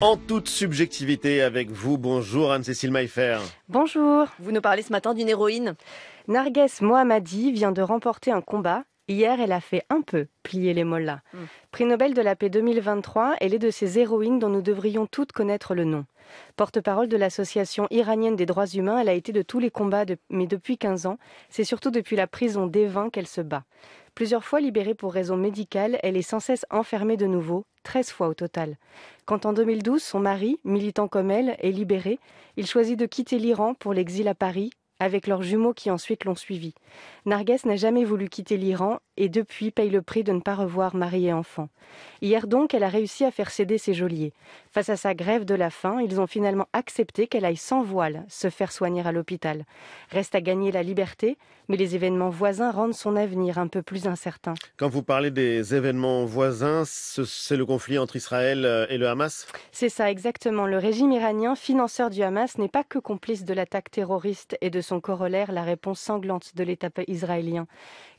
En toute subjectivité avec vous, bonjour Anne-Cécile Maillefer. Bonjour, vous nous parlez ce matin d'une héroïne. Narges Mohammadi vient de remporter un combat. Hier, elle a fait un peu plier les mollas. Hmm. Prix Nobel de la paix 2023, elle est de ces héroïnes dont nous devrions toutes connaître le nom. Porte-parole de l'association iranienne des droits humains, elle a été de tous les combats, mais depuis 15 ans, c'est surtout depuis la prison des d'Evin qu'elle se bat. Plusieurs fois libérée pour raisons médicales, elle est sans cesse enfermée de nouveau, 13 fois au total. Quand en 2012, son mari, militant comme elle, est libéré, il choisit de quitter l'Iran pour l'exil à Paris, avec leurs jumeaux qui ensuite l'ont suivi. Narges n'a jamais voulu quitter l'Iran et depuis paye le prix de ne pas revoir mari et enfant. Hier donc, elle a réussi à faire céder ses geôliers. Face à sa grève de la faim, ils ont finalement accepté qu'elle aille sans voile se faire soigner à l'hôpital. Reste à gagner la liberté, mais les événements voisins rendent son avenir un peu plus incertain. Quand vous parlez des événements voisins, c'est le conflit entre Israël euh, et le Hamas C'est ça, exactement. Le régime iranien, financeur du Hamas, n'est pas que complice de l'attaque terroriste et de son corollaire la réponse sanglante de l'État israélien.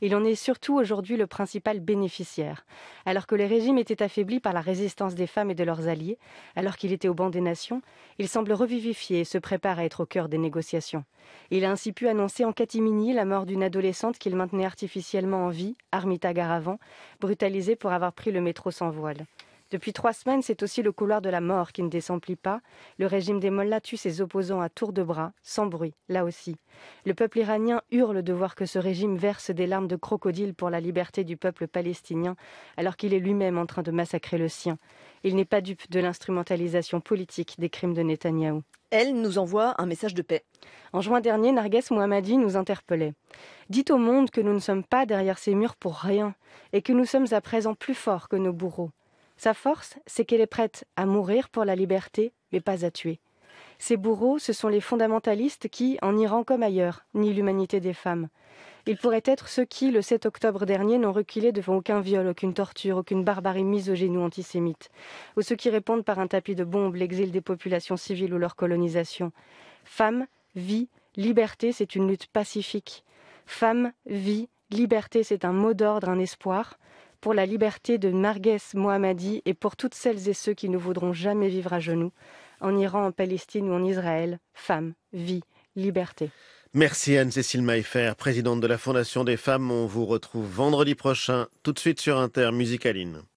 Il en est surtout aujourd'hui le principal bénéficiaire. Alors que les régimes étaient affaiblis par la résistance des femmes et de leurs alliés, alors qu'il était au banc des nations, il semble revivifié et se prépare à être au cœur des négociations. Il a ainsi pu annoncer en catimini la mort d'une adolescente qu'il maintenait artificiellement en vie, Armita Garavan, brutalisée pour avoir pris le métro sans voile. Depuis trois semaines, c'est aussi le couloir de la mort qui ne désemplit pas. Le régime des Mollahs tue ses opposants à tour de bras, sans bruit, là aussi. Le peuple iranien hurle de voir que ce régime verse des larmes de crocodile pour la liberté du peuple palestinien, alors qu'il est lui-même en train de massacrer le sien. Il n'est pas dupe de l'instrumentalisation politique des crimes de Netanyahou. Elle nous envoie un message de paix. En juin dernier, Narges Mohammadi nous interpellait. Dites au monde que nous ne sommes pas derrière ces murs pour rien et que nous sommes à présent plus forts que nos bourreaux. Sa force, c'est qu'elle est prête à mourir pour la liberté, mais pas à tuer. Ces bourreaux, ce sont les fondamentalistes qui, en Iran comme ailleurs, nient l'humanité des femmes. Ils pourraient être ceux qui, le 7 octobre dernier, n'ont reculé devant aucun viol, aucune torture, aucune barbarie misogyne ou antisémite, ou ceux qui répondent par un tapis de bombes l'exil des populations civiles ou leur colonisation. Femme, vie, liberté, c'est une lutte pacifique. Femme, vie, liberté, c'est un mot d'ordre, un espoir pour la liberté de Narges Mohammadi et pour toutes celles et ceux qui ne voudront jamais vivre à genoux, en Iran, en Palestine ou en Israël. femme, vie, liberté. Merci Anne-Cécile Maillefer, présidente de la Fondation des femmes. On vous retrouve vendredi prochain, tout de suite sur Inter Musicaline.